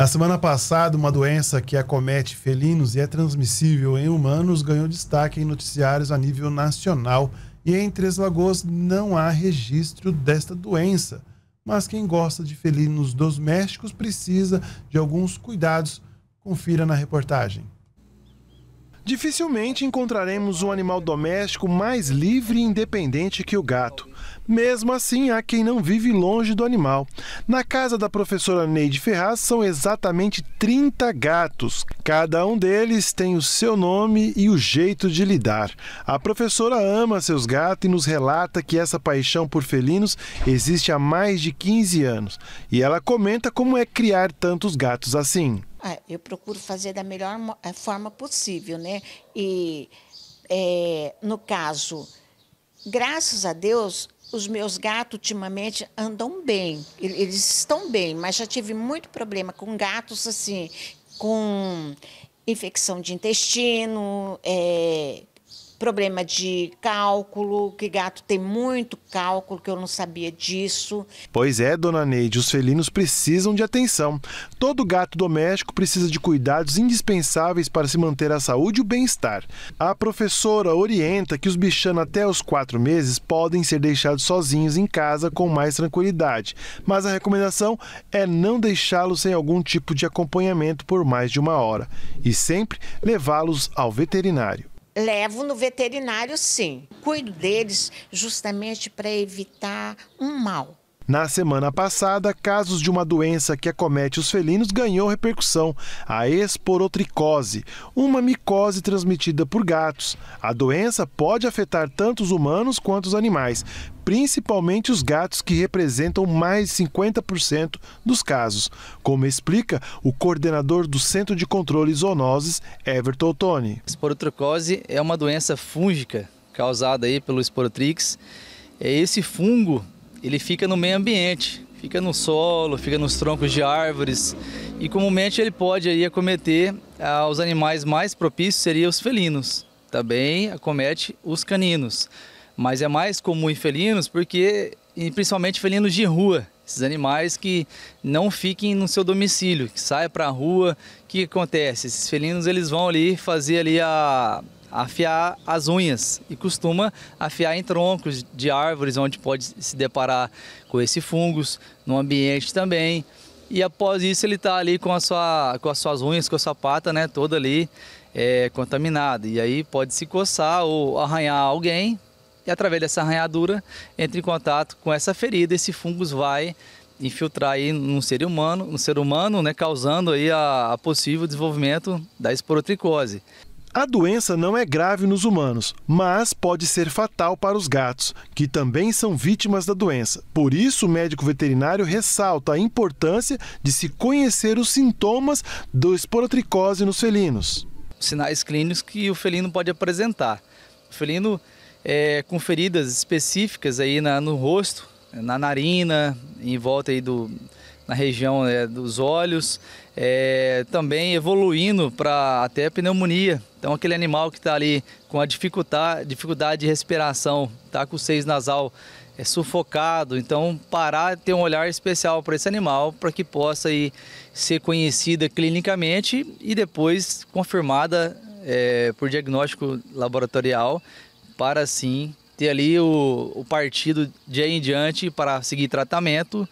Na semana passada, uma doença que acomete felinos e é transmissível em humanos ganhou destaque em noticiários a nível nacional e em Três Lagoas não há registro desta doença. Mas quem gosta de felinos domésticos precisa de alguns cuidados. Confira na reportagem. Dificilmente encontraremos um animal doméstico mais livre e independente que o gato. Mesmo assim, há quem não vive longe do animal. Na casa da professora Neide Ferraz são exatamente 30 gatos. Cada um deles tem o seu nome e o jeito de lidar. A professora ama seus gatos e nos relata que essa paixão por felinos existe há mais de 15 anos. E ela comenta como é criar tantos gatos assim. Eu procuro fazer da melhor eh, forma possível, né? E, é, no caso, graças a Deus, os meus gatos ultimamente andam bem. Eles estão bem, mas já tive muito problema com gatos, assim, com infecção de intestino, é, problema de cálculo, que gato tem muito cálculo, que eu não sabia disso. Pois é, dona Neide, os felinos precisam de atenção. Todo gato doméstico precisa de cuidados indispensáveis para se manter a saúde e o bem-estar. A professora orienta que os bichanos até os quatro meses podem ser deixados sozinhos em casa com mais tranquilidade, mas a recomendação é não deixá-los sem algum tipo de acompanhamento por mais de uma hora e sempre levá-los ao veterinário. Levo no veterinário, sim. Cuido deles justamente para evitar um mal. Na semana passada, casos de uma doença que acomete os felinos ganhou repercussão, a esporotricose, uma micose transmitida por gatos. A doença pode afetar tanto os humanos quanto os animais, principalmente os gatos que representam mais de 50% dos casos, como explica o coordenador do Centro de Controle Zoonoses, Everton Ottoni. Esporotricose é uma doença fúngica causada aí pelo Esporotrix. É esse fungo ele fica no meio ambiente, fica no solo, fica nos troncos de árvores e comumente ele pode aí acometer aos ah, animais mais propícios seria os felinos. Também acomete os caninos, mas é mais comum em felinos porque principalmente felinos de rua, esses animais que não fiquem no seu domicílio, que saia para a rua. O que acontece? Esses felinos eles vão ali fazer ali a afiar as unhas e costuma afiar em troncos de árvores onde pode se deparar com esse fungos, no ambiente também. E após isso ele está ali com, a sua, com as suas unhas, com a sua pata, né, toda ali é, contaminada. E aí pode se coçar ou arranhar alguém e através dessa arranhadura entra em contato com essa ferida. Esse fungos vai infiltrar aí no ser humano, no ser humano, né, causando aí a, a possível desenvolvimento da esporotricose. A doença não é grave nos humanos, mas pode ser fatal para os gatos, que também são vítimas da doença. Por isso, o médico veterinário ressalta a importância de se conhecer os sintomas da esporotricose nos felinos. Sinais clínicos que o felino pode apresentar. O felino é, com feridas específicas aí na, no rosto, na narina, em volta aí do, na região é, dos olhos, é, também evoluindo para até pneumonia. Então aquele animal que está ali com a dificuldade, dificuldade de respiração, está com o seis nasal é, sufocado, então parar ter um olhar especial para esse animal para que possa aí, ser conhecida clinicamente e depois confirmada é, por diagnóstico laboratorial para assim ter ali o, o partido de aí em diante para seguir tratamento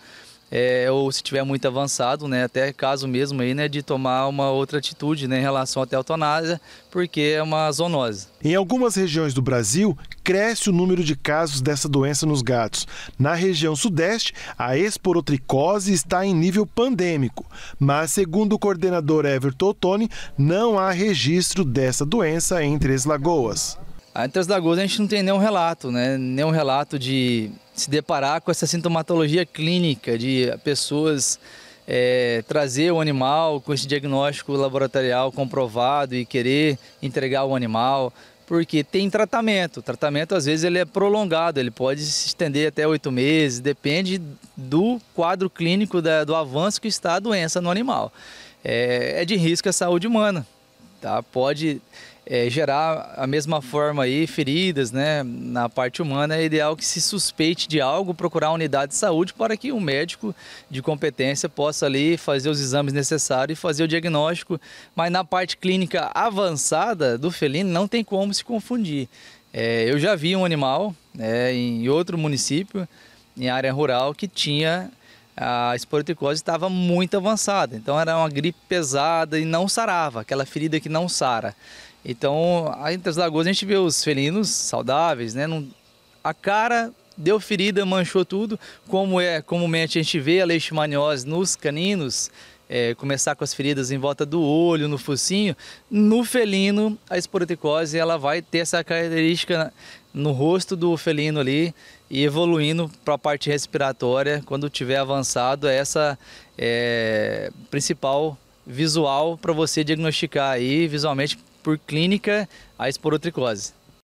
é, ou se tiver muito avançado, né, até caso mesmo aí, né, de tomar uma outra atitude né, em relação até a eutanásia, porque é uma zoonose. Em algumas regiões do Brasil, cresce o número de casos dessa doença nos gatos. Na região sudeste, a esporotricose está em nível pandêmico, mas segundo o coordenador Everton Ottoni, não há registro dessa doença em Três Lagoas. Entre as Lagoas a gente não tem nenhum relato, né, nenhum relato de se deparar com essa sintomatologia clínica de pessoas é, trazer o animal com esse diagnóstico laboratorial comprovado e querer entregar o animal, porque tem tratamento. O tratamento às vezes ele é prolongado, ele pode se estender até oito meses, depende do quadro clínico, da, do avanço que está a doença no animal. É, é de risco à saúde humana tá? Pode é, gerar a mesma forma aí feridas, né? Na parte humana é ideal que se suspeite de algo, procurar a unidade de saúde para que um médico de competência possa ali fazer os exames necessários e fazer o diagnóstico. Mas na parte clínica avançada do felino não tem como se confundir. É, eu já vi um animal né, em outro município, em área rural, que tinha a esporotricose estava muito avançada. Então era uma gripe pesada e não sarava, aquela ferida que não sara. Então, entre as lagoas a gente vê os felinos saudáveis, né? Não, a cara deu ferida, manchou tudo, como é comumente a gente vê a leishmaniose nos caninos, é, começar com as feridas em volta do olho, no focinho, no felino a esporotricose ela vai ter essa característica né, no rosto do felino ali, e evoluindo para a parte respiratória quando tiver avançado, é essa é principal visual para você diagnosticar aí visualmente por clínica a esporotricose.